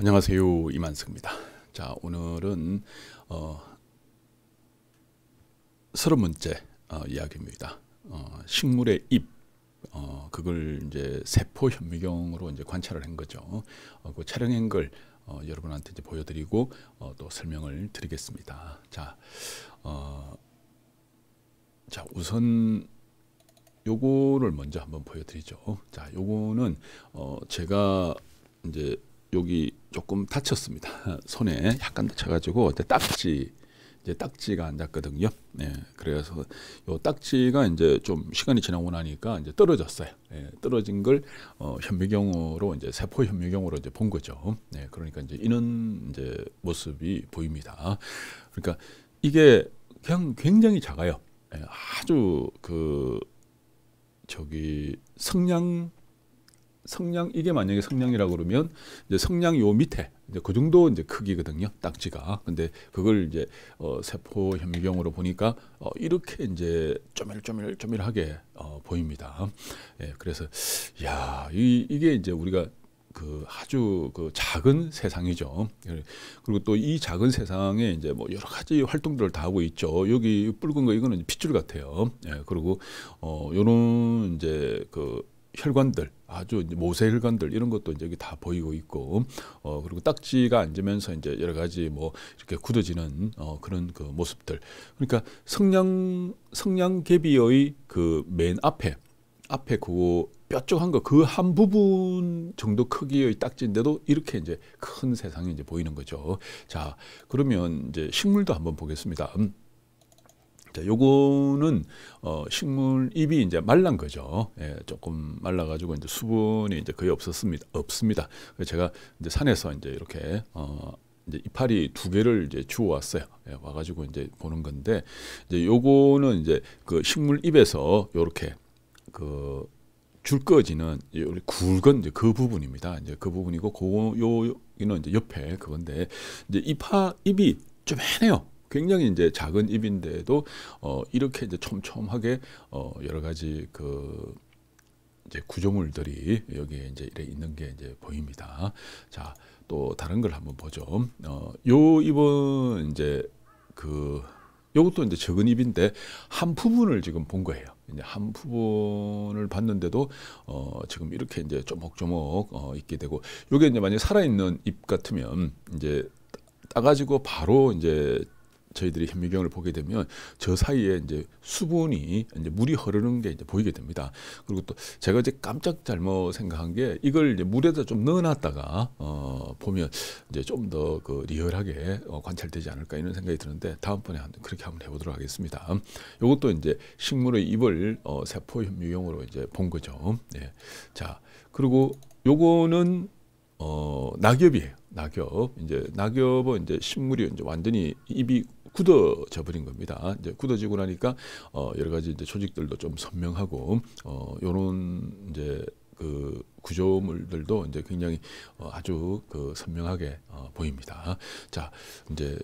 안녕하세요 이만석입니다. 자 오늘은 어, 서른 번째 어, 이야기입니다. 어, 식물의 잎 어, 그걸 이제 세포 현미경으로 이제 관찰을 한 거죠. 어, 그 촬영한 걸 어, 여러분한테 이제 보여드리고 어, 또 설명을 드리겠습니다. 자, 어, 자 우선 요거를 먼저 한번 보여드리죠. 자, 요거는 어, 제가 이제 여기 조금 다쳤습니다. 손에 약간 다쳐가지고 딱지 이제 딱지가 안 닿거든요. 예, 그래서 요 딱지가 이제 좀 시간이 지나고 나니까 이제 떨어졌어요. 예, 떨어진 걸 어, 현미경으로 이제 세포 현미경으로 이제 본 거죠. 예, 그러니까 이제 이런 이제 모습이 보입니다. 그러니까 이게 그냥 굉장히 작아요. 예, 아주 그 저기 성냥 성냥 이게 만약에 성냥이라고 그러면 이제 성냥요 밑에 이제 그 정도 이제 크기거든요 딱지가 근데 그걸 이제 어, 세포 현미경으로 보니까 어, 이렇게 이제 쪼밀쪼밀쪼밀하게 어, 보입니다 예, 그래서 야 이, 이게 이제 우리가 그 아주 그 작은 세상이죠. 예, 그리고 또 이 작은 세상에 이제 뭐 여러 가지 활동들을 다 하고 있죠. 여기 붉은 거 이거는 핏줄 같아요. 예, 그리고 어 요런 이제 그 혈관들 아주 모세혈관들 이런 것도 이제 여기 다 보이고 있고 어 그리고 딱지가 앉으면서 이제 여러 가지 뭐 이렇게 굳어지는 어 그런 그 모습들 그러니까 성냥 성냥개비의 그 맨 앞에 앞에 그 뾰족한 거 그 한 부분 정도 크기의 딱지인데도 이렇게 이제 큰 세상이 이제 보이는 거죠. 자 그러면 이제 식물도 한번 보겠습니다. 음. 자, 요거는 어, 식물 잎이 이제 말란 거죠. 예, 조금 말라가지고 이제 수분이 이제 거의 없었습니다. 없습니다. 그래서 제가 이제 산에서 이제 이렇게 어, 이제 이파리 두 개를 이제 주워 왔어요. 예, 와가지고 이제 보는 건데 이제 요거는 이제 그 식물 잎에서 요렇게 그 줄거지는 우리 굵은 이제 그 부분입니다. 이제 그 부분이고 고요 여는 이제 옆에 그건데 이제 잎 잎이 좀 해네요. 굉장히 이제 작은 입인데도 어 이렇게 이제 촘촘하게 어 여러 가지 그 이제 구조물들이 여기에 이제 이래 있는 게 이제 보입니다. 자, 또 다른 걸 한번 보죠. 어, 요 입은 이제 그 요것도 이제 적은 입인데 한 부분을 지금 본 거예요. 이제 한 부분을 봤는데도 어 지금 이렇게 이제 조목조목 어 있게 되고 요게 이제 만약 살아 있는 입 같으면 이제 따 가지고 바로 이제 저희들이 현미경을 보게 되면 저 사이에 이제 수분이 이제 물이 흐르는 게 이제 보이게 됩니다. 그리고 또 제가 이제 깜짝 잘못 생각한 게 이걸 이제 물에다 좀 넣어놨다가 어 보면 이제 좀 더 그 리얼하게 어 관찰되지 않을까 이런 생각이 드는데 다음번에 한 그렇게 한번 해보도록 하겠습니다. 이것도 이제 식물의 입을 어 세포 현미경으로 이제 본 거죠. 네. 자 그리고 요거는 어 낙엽이에요. 낙엽 이제 낙엽은 이제 식물이 이제 완전히 입이 굳어져 버린 겁니다. 이제 굳어지고 나니까 어, 여러 가지 이제 조직들도 좀 선명하고 어, 요런 이제 그 구조물들도 이제 굉장히 어, 아주 그 선명하게 어, 보입니다. 자, 이제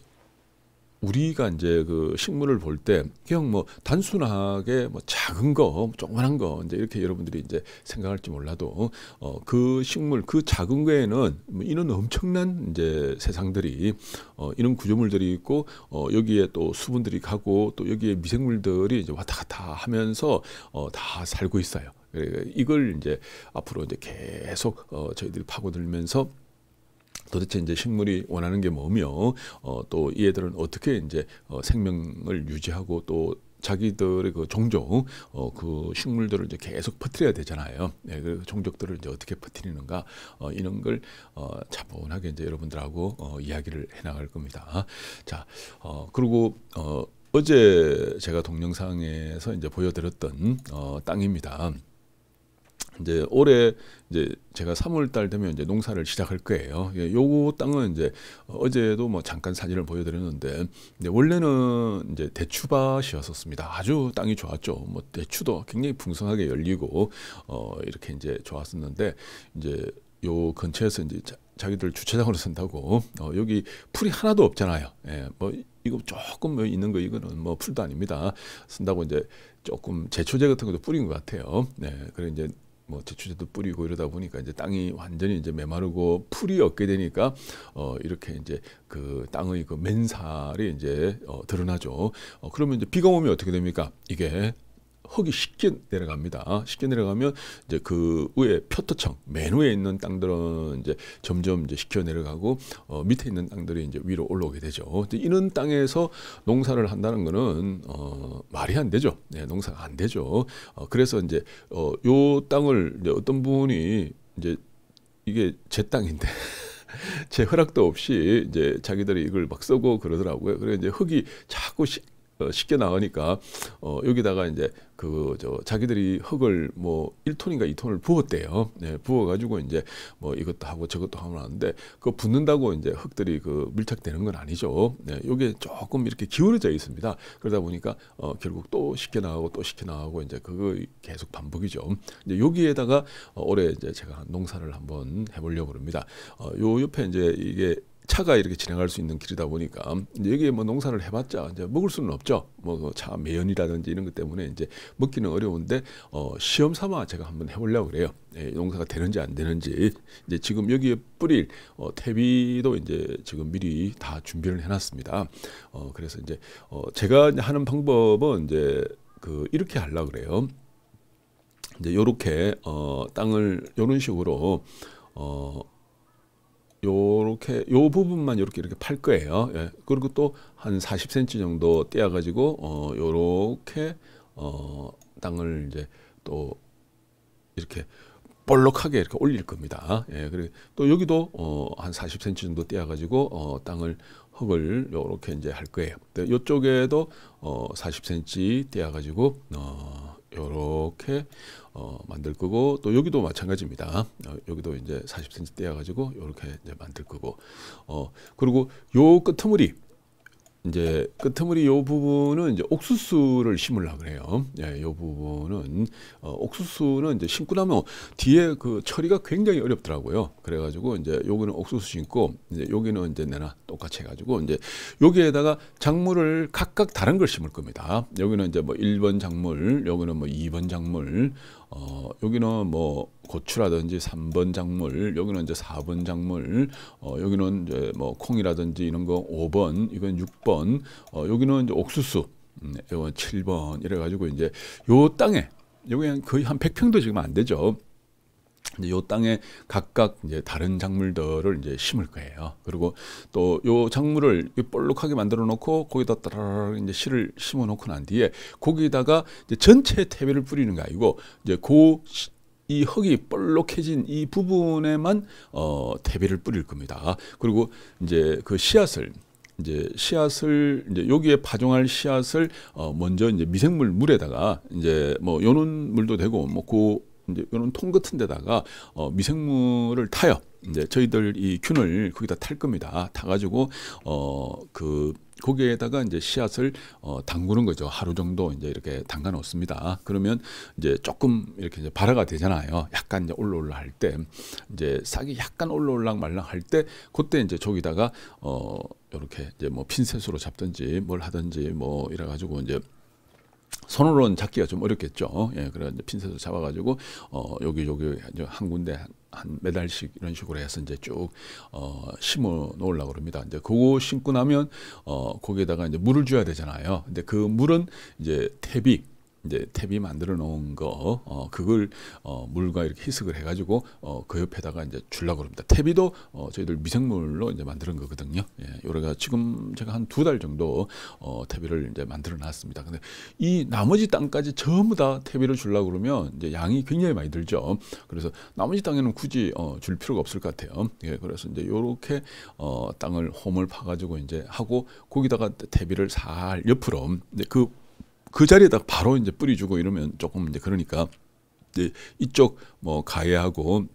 우리가 이제 그 식물을 볼 때 그냥 뭐 단순하게 뭐 작은 거, 뭐 조그만한 거 이제 이렇게 여러분들이 이제 생각할지 몰라도 어, 그 식물 그 작은 거에는 뭐 이런 엄청난 이제 세상들이 어, 이런 구조물들이 있고 어, 여기에 또 수분들이 가고 또 여기에 미생물들이 이제 왔다 갔다 하면서 어, 다 살고 있어요. 이걸 이제 앞으로 이제 계속 어, 저희들이 파고들면서 도대체 이제 식물이 원하는 게 뭐며 어, 또 얘들은 어떻게 이제 어, 생명을 유지하고 또 자기들의 그 종족 어, 그 식물들을 이제 계속 퍼뜨려야 되잖아요. 네, 그 종족들을 이제 어떻게 퍼뜨리는가 어, 이런 걸 어, 차분하게 이제 여러분들하고 어, 이야기를 해나갈 겁니다. 자, 어, 그리고 어, 어제 제가 동영상에서 이제 보여드렸던 어, 땅입니다. 이제 올해 이제 제가 3월 달 되면 이제 농사를 시작할 거예요. 예, 요 땅은 이제 어제도 뭐 잠깐 사진을 보여드렸는데 원래는 이제 대추밭이었었습니다. 아주 땅이 좋았죠. 뭐 대추도 굉장히 풍성하게 열리고 어 이렇게 이제 좋았었는데 이제 요 근처에서 이제 자, 기들 주차장으로 쓴다고 어, 여기 풀이 하나도 없잖아요. 예, 뭐 이거 조금 뭐 있는 거 이거는 뭐 풀도 아닙니다. 쓴다고 이제 조금 제초제 같은 것도 뿌린 것 같아요. 네, 그래 이제 뭐 제초제도 뿌리고 이러다 보니까 이제 땅이 완전히 이제 메마르고 풀이 없게 되니까 어 이렇게 이제 그 땅의 그 맨살이 이제 어 드러나죠. 어 그러면 이제 비가 오면 어떻게 됩니까? 이게 흙이 쉽게 내려갑니다. 어? 쉽게 내려가면 이제 그 위에 표토층 맨 위에 있는 땅들은 이제 점점 이제 식혀 내려가고 어, 밑에 있는 땅들이 이제 위로 올라오게 되죠. 이런 땅에서 농사를 한다는 거는 어, 말이 안 되죠. 네, 농사가 안 되죠. 어, 그래서 이제 어, 요 땅을 이제 어떤 분이 이제 이게 제 땅인데. 제 허락도 없이 이제 자기들이 이걸 막 쓰고 그러더라고요. 그래 이제 흙이 자꾸 어, 쉽게 나오니까 어, 여기다가 이제 그 저 자기들이 흙을 뭐 1톤인가 2톤을 부었대요. 네, 부어가지고 이제 뭐 이것도 하고 저것도 하면 하는데 그 붓는다고 이제 흙들이 그 밀착되는 건 아니죠. 네, 요게 조금 이렇게 기울어져 있습니다. 그러다 보니까 어, 결국 또 쉽게 나가고 또 쉽게 나가고 이제 그거 계속 반복이죠. 이제 여기에다가 어, 올해 이제 제가 농사를 한번 해보려고 합니다. 어, 요 옆에 이제 이게 차가 이렇게 진행할 수 있는 길이다 보니까 여기에 뭐 농사를 해봤자 이제 먹을 수는 없죠. 뭐차 그 매연이라든지 이런 것 때문에 이제 먹기는 어려운데 어, 시험 삼아 제가 한번 해보려고 그래요. 예, 농사가 되는지 안 되는지 이제 지금 여기에 뿌릴 어, 퇴비도 이제 지금 미리 다 준비를 해놨습니다. 어, 그래서 이제 어, 제가 하는 방법은 이제 그 이렇게 하려 그래요. 이제 요렇게 어, 땅을 요런 식으로 어, 요렇게 요 부분만 요렇게 이렇게 팔 거예요. 예. 그리고 또 한 40cm 정도 떼어 가지고 어 요렇게 어 땅을 이제 또 이렇게 볼록하게 이렇게 올릴 겁니다. 예. 그리고 또 여기도 어 한 40cm 정도 떼어 가지고 어 땅을 흙을 요렇게 이제 할 거예요. 요쪽에도 어 40cm 떼어 가지고 어 이렇게 어, 만들 거고 또 여기도 마찬가지입니다. 어, 여기도 이제 40cm 떼어 가지고 이렇게 이제 만들 거고 어, 그리고 요 끝머리 이제 끄트머리 요 부분은 이제 옥수수를 심으려 그래요. 예, 요 부분은 어, 옥수수는 이제 심고 나면 뒤에 그 처리가 굉장히 어렵더라고요. 그래가지고 이제 여기는 옥수수 심고 이제 여기는 이제 내나 똑같이 해가지고 이제 여기에다가 작물을 각각 다른 걸 심을 겁니다. 여기는 이제 뭐 1번 작물, 여기는 뭐 2번 작물, 어, 여기는 뭐 고추라든지 3번 작물, 여기는 이제 4번 작물, 어, 여기는 이제 뭐 콩이라든지 이런 거 5번, 이건 6번, 어, 여기는 이제 옥수수, 음, 이건 7번 이래 가지고 이제 요 땅에 여기 거의 한 100평도 지금 안 되죠. 이 땅에 각각 이제 다른 작물들을 이제 심을 거예요. 그리고 또요 작물을 볼록하게 만들어 놓고 거기다 따라 이제 씨를 심어 놓고 난 뒤에 거기다가 이제 전체 퇴비를 뿌리는 게 아니고 이제 그이 흙이 볼록해진 이 부분에만 어, 대비를 뿌릴 겁니다. 그리고 이제 그 씨앗을 이제 씨앗을 이제 여기에 파종할 씨앗을 어 먼저 이제 미생물 물에다가 이제 뭐 요는 물도 되고 뭐고 이제 요런 통 같은 데다가 어 미생물을 타요. 이제 저희들 이 균을 거기다 탈 겁니다. 타 가지고 어그 거기에다가 이제 씨앗을 어, 담그는 거죠. 하루 정도 이제 이렇게 담가 놓습니다. 그러면 이제 조금 이렇게 이제 발화가 되잖아요. 약간 이제 올라올라 할 때 이제 싹이 약간 올라올랑 말랑 할때 그때 이제 저기다가 어 이렇게 이제 뭐 핀셋으로 잡든지 뭘 하든지 뭐 이래 가지고 이제 손으로는 잡기가 좀 어렵겠죠. 예, 그래 이 핀셋을 잡아가지고 어 여기 여기 한 군데 한몇 알씩 이런 식으로 해서 이제 쭉 어, 심어 놓으려고 합니다. 이제 그거 심고 나면 어 거기에다가 이제 물을 줘야 되잖아요. 근데 그 물은 이제 태비 이제 탭이 만들어 놓은 거 어, 그걸 어, 물과 이렇게 희석을 해가지고 어, 그 옆에다가 이제 줄라고 합니다. 탭이도 어, 저희들 미생물로 이제 만드는 거거든요. 예, 요래가 지금 제가 한 두 달 정도 어, 탭이를 이제 만들어 놨습니다. 근데 이 나머지 땅까지 전부 다 탭이를 줄라고 그러면 이제 양이 굉장히 많이 들죠. 그래서 나머지 땅에는 굳이 어, 줄 필요가 없을 것 같아요. 예, 그래서 이제 요렇게 어, 땅을 홈을 파가지고 이제 하고 거기다가 탭이를 살 옆으로 근데 그그 자리에다 바로 이제 뿌리주고 이러면 조금 이제 그러니까 이제 이쪽 뭐 가해하고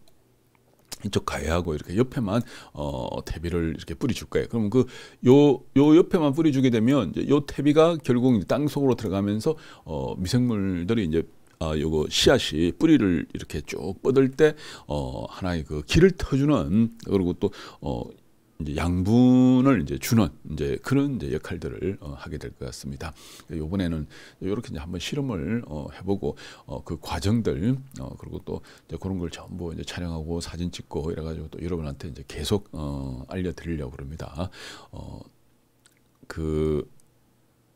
이쪽 가해하고 이렇게 옆에만 어 퇴비를 이렇게 뿌리줄 거예요. 그러면 그요요 요 옆에만 뿌리주게 되면 이제 요 퇴비가 결국 땅 속으로 들어가면서 어 미생물들이 이제 아 요거 씨앗이 뿌리를 이렇게 쭉 뻗을 때어 하나의 그 길을 터주는 그리고 또어 이제 양분을 이제 주는 이제 그런 이제 역할들을 어, 하게 될 것 같습니다. 이번에는 이렇게 이제 한번 실험을 어, 해보고 어, 그 과정들 어, 그리고 또 이제 그런 걸 전부 이제 촬영하고 사진 찍고 이래가지고 또 여러분한테 이제 계속 어, 알려드리려고 합니다. 어, 그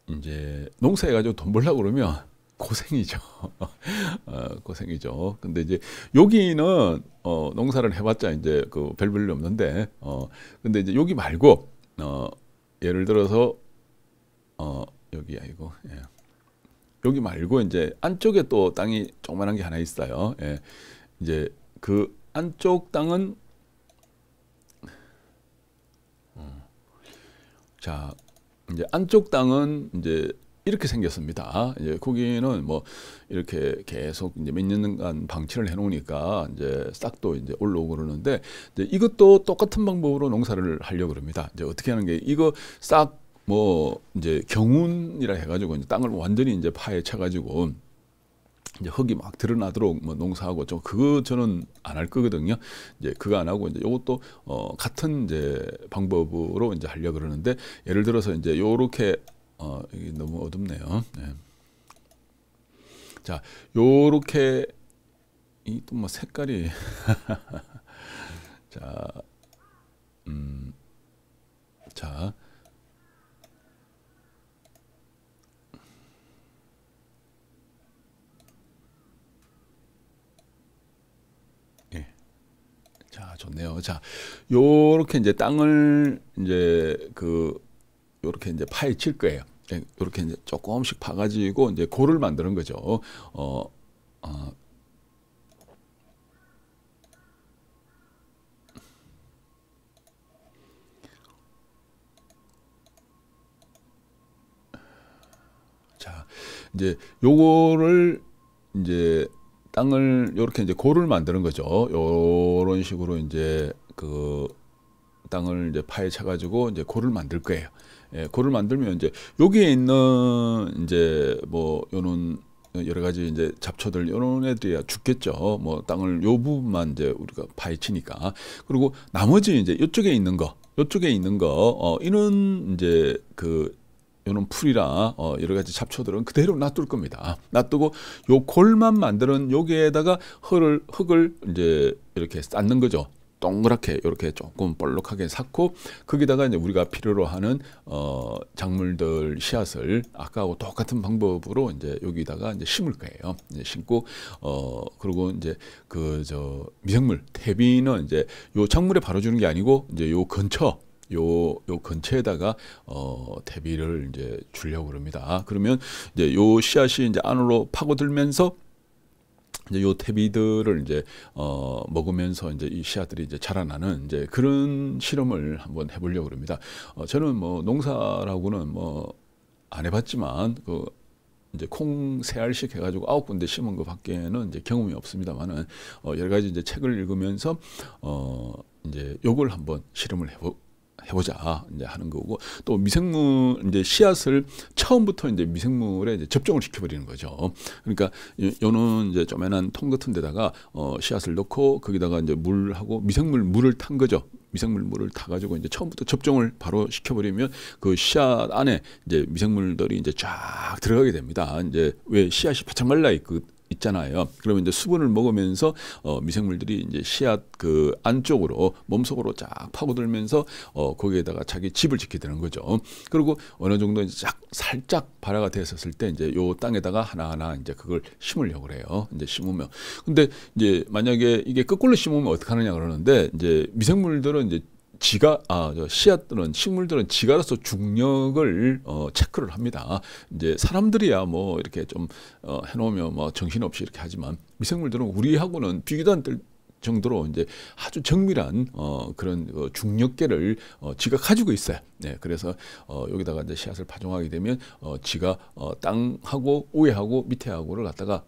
이제 농사해가지고 돈 벌려고 그러면 고생이죠. 어, 고생이죠. 근데 이제 여기는 어, 농사를 해봤자 이제 그 별별일 없는데, 어, 근데 이제 여기 말고 어, 예를 들어서 어, 여기 아이고 예. 여기 말고 이제 안쪽에 또 땅이 조그만한 게 하나 있어요. 예. 이제 그 안쪽 땅은 음. 자 이제 안쪽 땅은 이제 이렇게 생겼습니다. 이제 고기는 뭐 이렇게 계속 이제 몇 년간 방치를 해놓으니까 이제 싹도 이제 올라오고 그러는데 이것도 똑같은 방법으로 농사를 하려고 그럽니다. 이제 어떻게 하는 게 이거 싹 뭐 이제 경운이라 해가지고 이제 땅을 완전히 이제 파헤쳐가지고 이제 흙이 막 드러나도록 뭐 농사하고 좀 그거 저는 안 할 거거든요. 이제 그거 안 하고 이제 요것도 어 같은 이제 방법으로 이제 하려 고 그러는데 예를 들어서 이제 요렇게 어, 이게 너무 어둡네요. 네. 자, 요렇게 이 또 뭐 색깔이 자, 음, 자. 예. 자, 좋네요. 자, 요렇게 이제 땅을 이제 그 이렇게 이제 파헤칠 거예요. 이렇게 예, 이제 조금씩 파가지고 이제 고를 만드는 거죠. 어, 어, 자, 이제 요거를 이제 땅을 요렇게 이제 고를 만드는 거죠. 요런 식으로 이제 그 땅을 이제 파헤쳐 가지고 이제 고를 만들 거예요. 예, 고를 만들면 이제 여기에 있는 이제 뭐 요런 여러 가지 이제 잡초들 요런 애들이야 죽겠죠. 뭐 땅을 요 부분만 이제 우리가 파헤치니까 그리고 나머지 이제 요쪽에 있는 거, 요쪽에 있는 거, 어, 이런 이제 그 요런 풀이라 어, 여러 가지 잡초들은 그대로 놔둘 겁니다. 놔두고 요 골만 만드는 여기에다가 흙을 흙을 이제 이렇게 쌓는 거죠. 동그랗게 이렇게 조금 볼록하게 삭고 거기다가 이제 우리가 필요로 하는 어 작물들 씨앗을 아까하고 똑같은 방법으로 이제 여기다가 이제 심을 거예요. 이제 심고 어 그리고 이제 그 저 미생물 퇴비는 이제 요 작물에 바로 주는 게 아니고 이제 요 근처 요, 요 근처에다가 어, 대비를 이제 주려고 그니다 그러면 이제 요 씨앗이 이제 안으로 파고들면서 이제 요 퇴비들을 이제 어 먹으면서 이제 이 씨앗들이 이제 자라나는 이제 그런 실험을 한번 해보려고 합니다. 어 저는 뭐 농사라고는 뭐 안 해봤지만 그 이제 콩세 알씩 해가지고 아홉 군데 심은 것밖에는 이제 경험이 없습니다만은 어 여러 가지 이제 책을 읽으면서 어 이제 요걸 한번 실험을 해보 해보자 이제 하는 거고 또 미생물 이제 씨앗을 처음부터 이제 미생물에 이제 접종을 시켜버리는 거죠. 그러니까 요는 이제 조만한 그통 같은 데다가 어, 씨앗을 넣고 거기다가 이제 물하고 미생물 물을 탄 거죠. 미생물 물을 타가지고 이제 처음부터 접종을 바로 시켜버리면 그 씨앗 안에 이제 미생물들이 이제 쫙 들어가게 됩니다. 이제 왜 씨앗이 바짝 말라 있고 있잖아요. 그러면 이제 수분을 먹으면서 어, 미생물들이 이제 씨앗 그 안쪽으로 몸속으로 쫙 파고들면서 어, 거기에다가 자기 집을 짓게 되는 거죠. 그리고 어느 정도 이제 쫙 살짝 발화가 됐었을 때 이제 요 땅에다가 하나하나 이제 그걸 심으려고 그래요. 이제 심으면 근데 이제 만약에 이게 거꾸로 심으면 어떻게 하느냐 그러는데 이제 미생물들은 이제 지가 아 씨앗들은 식물들은 지가로서 중력을 어, 체크를 합니다. 이제 사람들이야 뭐 이렇게 좀 어, 해놓으면 뭐 정신없이 이렇게 하지만 미생물들은 우리하고는 비교도 안 될 정도로 이제 아주 정밀한 어, 그런 어, 중력계를 어, 지가 가지고 있어요. 네, 그래서 어, 여기다가 이제 씨앗을 파종하게 되면 어, 지가 어, 땅하고 오해하고 밑에하고를 갖다가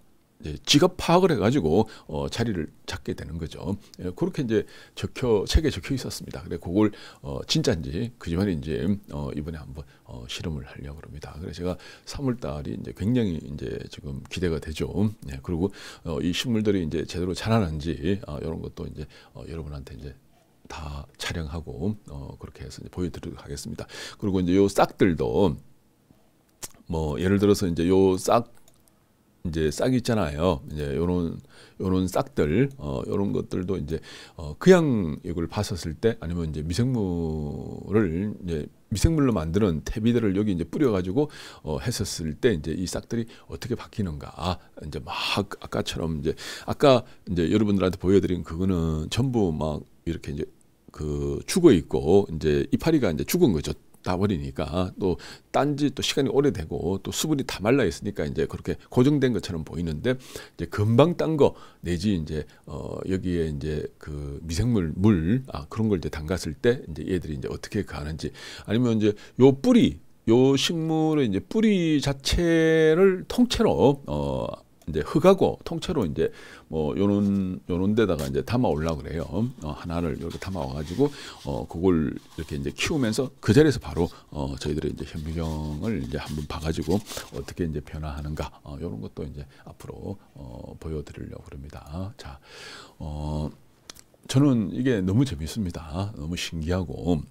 직업 파악을 해가지고 어, 자리를 찾게 되는 거죠. 예, 그렇게 이제 적혀 책에 적혀 있었습니다. 근데 그걸 어, 진짜인지 그지만인지 어, 이번에 한번 어, 실험을 하려고 합니다. 그래서 제가 3월달이 이제 굉장히 이제 지금 기대가 되죠. 예, 그리고 어, 이 식물들이 이제 제대로 자라는지 어, 이런 것도 이제 어, 여러분한테 이제 다 촬영하고 어, 그렇게 해서 이제 보여드리도록 하겠습니다. 그리고 이제 요 싹들도 뭐 예를 들어서 이제 요싹 이제 싹 있잖아요. 이제 요런 요런 싹들 어 요런 것들도 이제 어 그냥 이걸 봤었을 때 아니면 이제 미생물을 이제 미생물로 만드는 퇴비들을 여기 이제 뿌려가지고 어, 했었을 때 이제 이 싹들이 어떻게 바뀌는가 아, 이제 막 아까처럼 이제 아까 이제 여러분들한테 보여드린 그거는 전부 막 이렇게 이제 그 죽어 있고 이제 이파리가 이제 죽은 거죠 다버리니까또 딴지 또 시간이 오래되고 또 수분이 다 말라 있으니까 이제 그렇게 고정된 것처럼 보이는데 이제 금방 딴 거 내지 이제 어 여기에 이제 그 미생물 물 아 그런 걸 이제 담갔을 때 이제 얘들이 이제 어떻게 가는지 아니면 이제 요 뿌리 요 식물의 이제 뿌리 자체를 통째로 어 이제 흙하고 통째로 이제 뭐 요런 요런 데다가 이제 담아 올라 그래요. 어, 하나를 이렇게 담아 와가지고 어 그걸 이렇게 이제 키우면서 그 자리에서 바로 어저희들이 이제 현미경을 이제 한번 봐가지고 어떻게 이제 변화하는가 어, 요런 것도 이제 앞으로 어, 보여드리려고 그럽니다. 자, 어 저는 이게 너무 재밌습니다. 너무 신기하고.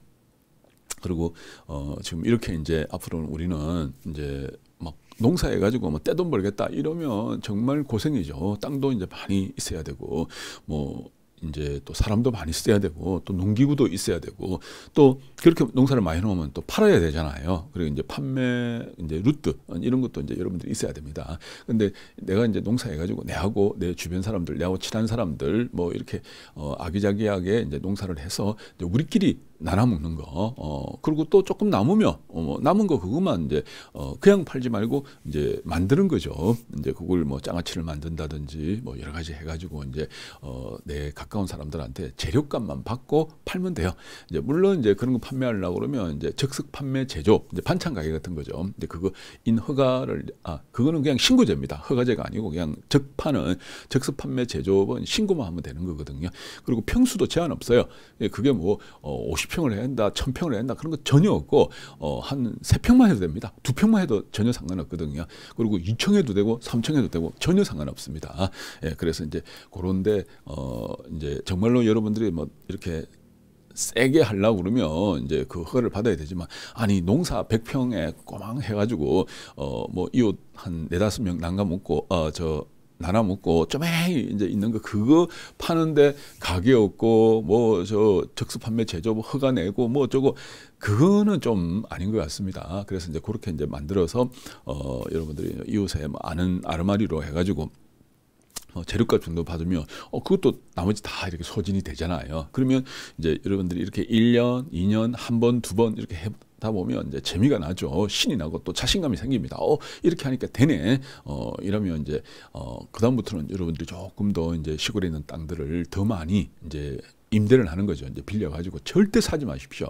그리고 어 지금 이렇게 이제 앞으로는 우리는 이제 막 농사해가지고 뭐 떼돈 벌겠다 이러면 정말 고생이죠. 땅도 이제 많이 있어야 되고 뭐 이제 또 사람도 많이 써야 되고 또 농기구도 있어야 되고 또 그렇게 농사를 많이 해놓으면 또 팔아야 되잖아요. 그리고 이제 판매 이제 루트 이런 것도 이제 여러분들이 있어야 됩니다. 근데 내가 이제 농사해가지고 내하고 내 주변 사람들 내하고 친한 사람들 뭐 이렇게 어 아기자기하게 이제 농사를 해서 이제 우리끼리 나눠 먹는 거. 어, 그리고 또 조금 남으면 어, 남은 거 그것만 이제 어, 그냥 팔지 말고 이제 만드는 거죠. 이제 그걸 뭐 장아찌를 만든다든지 뭐 여러 가지 해가지고 이제 어, 내 가까운 사람들한테 재료값만 받고 팔면 돼요. 이제 물론 이제 그런 거 판매하려고 그러면 이제 즉석 판매 제조, 이제 반찬 가게 같은 거죠. 근데 그거 인 허가를 아 그거는 그냥 신고제입니다. 허가제가 아니고 그냥 적판은 즉석 판매 제조업은 신고만 하면 되는 거거든요. 그리고 평수도 제한 없어요. 예, 그게 뭐 어, 50 50평을 해야 한다, 1000평을 해야 한다 그런 거 전혀 없고 어, 한 3평만 해도 됩니다. 2평만 해도 전혀 상관없거든요. 그리고 2층 해도 되고 3층 해도 되고 전혀 상관없습니다. 예, 그래서 이제 그런데 어, 이제 정말로 여러분들이 뭐 이렇게 세게 하려고 그러면 이제 그 허가를 받아야 되지만 아니 농사 100평에 꼬망 해가지고 어 뭐 이웃 한 네다섯 명 난감 먹고 어저 나눠 먹고 쪼매이 이제 있는 거 그거 파는데 가게 없고 뭐 저 적수 판매 제조 업 뭐 허가 내고 뭐 어쩌고 그거는 좀 아닌 것 같습니다. 그래서 이제 그렇게 이제 만들어서 어 여러분들이 이웃에 뭐 아는 아르마리로 해가지고 어, 재료값 정도 받으면 어, 그것도 나머지 다 이렇게 소진이 되잖아요. 그러면 이제 여러분들이 이렇게 1년, 2년, 한 번, 두 번 이렇게 해, 다 보면 이제 재미가 나죠. 신이 나고 또 자신감이 생깁니다. 어, 이렇게 하니까 되네. 어, 이러면 이제 어, 그다음부터는 여러분들이 조금 더 이제 시골에 있는 땅들을 더 많이 이제 임대를 하는 거죠. 이제 빌려가지고 절대 사지 마십시오.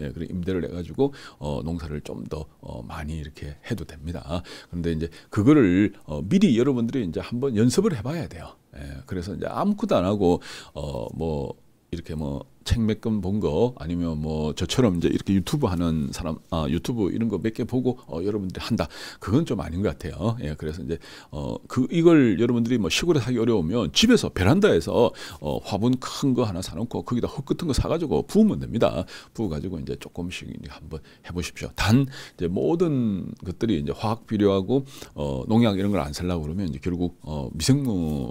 예, 그래 임대를 해가지고 어, 농사를 좀더 어, 많이 이렇게 해도 됩니다. 그런데 이제 그거를 어, 미리 여러분들이 이제 한번 연습을 해봐야 돼요. 예, 그래서 이제 아무것도 안 하고 어뭐 이렇게 뭐 책 몇 권 본 거 아니면 뭐 저처럼 이제 이렇게 유튜브 하는 사람 아 유튜브 이런 거 몇 개 보고 어 여러분들이 한다 그건 좀 아닌 것 같아요 예 그래서 이제 어 그 이걸 여러분들이 뭐 시골에 사기 어려우면 집에서 베란다에서 어 화분 큰 거 하나 사놓고 거기다 흙 같은 거 사가지고 부으면 됩니다 부어 가지고 이제 조금씩 이제 한번 해보십시오 단 이제 모든 것들이 이제 화학 비료하고 어 농약 이런 걸 안 살라고 그러면 이제 결국 어 미생물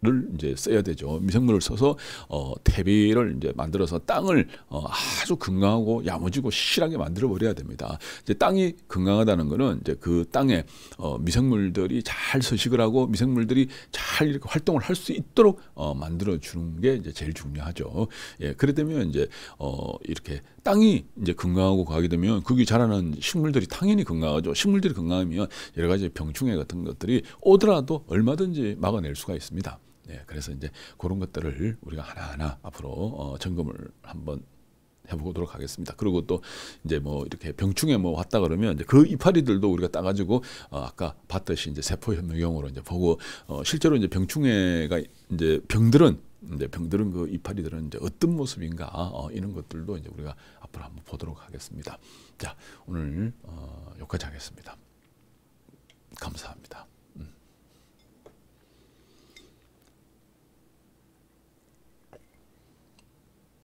미생물을 이제 써야 되죠. 미생물을 써서 어, 퇴비를 이제 만들어서 땅을 어, 아주 건강하고 야무지고 실하게 만들어 버려야 됩니다. 이제 땅이 건강하다는 거는 이제 그 땅에 어, 미생물들이 잘 서식을 하고 미생물들이 잘 이렇게 활동을 할 수 있도록 어, 만들어 주는 게 이제 제일 중요하죠. 예, 그렇다면 이제 어, 이렇게 땅이 이제 건강하고 가게 되면 거기 자라는 식물들이 당연히 건강하죠. 식물들이 건강하면 여러 가지 병충해 같은 것들이 오더라도 얼마든지 막아낼 수가 있습니다. 예, 그래서 이제 그런 것들을 우리가 하나하나 앞으로 어, 점검을 한번 해보도록 하겠습니다. 그리고 또 이제 뭐 이렇게 병충해 뭐 왔다 그러면 이제 그 이파리들도 우리가 따가지고 어 아까 봤듯이 이제 세포 협력용으로 이제 보고 어 실제로 이제 병충해가 이제 병들은 이제 병들은 그 이파리들은 이제 어떤 모습인가 어, 이런 것들도 이제 우리가 앞으로 한번 보도록 하겠습니다. 자 오늘 어, 여기까지 하겠습니다. 감사합니다.